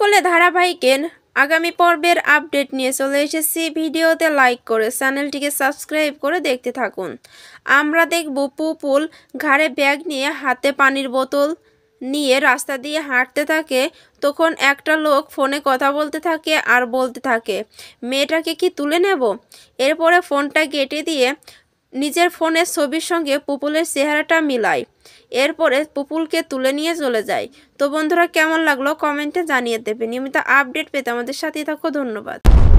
কোলে ধারাবাহিকের আগামী পর্বের আপডেট নিয়ে চলে এসেছি ভিডিওতে লাইক করে চ্যানেলটিকে সাবস্ক্রাইব করে দেখতে থাকুন আমরা দেখব পুপুল ঘাড়ে ব্যাগ নিয়ে হাতে পানির বোতল নিয়ে রাস্তা দিয়ে হাঁটতে থাকে তখন একটা লোক ফোনে কথা বলতে থাকে আর বলতে থাকে মেয়েটাকে কি তুলে নেব এরপরে ফোনটা কেটে দিয়ে নিজের ফোনের ছবির সঙ্গে পুপুলের চেহারাটা মিলায় এরপরে পুপুলকে তুলে নিয়ে চলে যায় তো বন্ধুরা কেমন লাগলো কমেন্টে জানিয়ে দেবে নিয়মিত আপডেট পেতে আমাদের সাথে থাকো ধন্যবাদ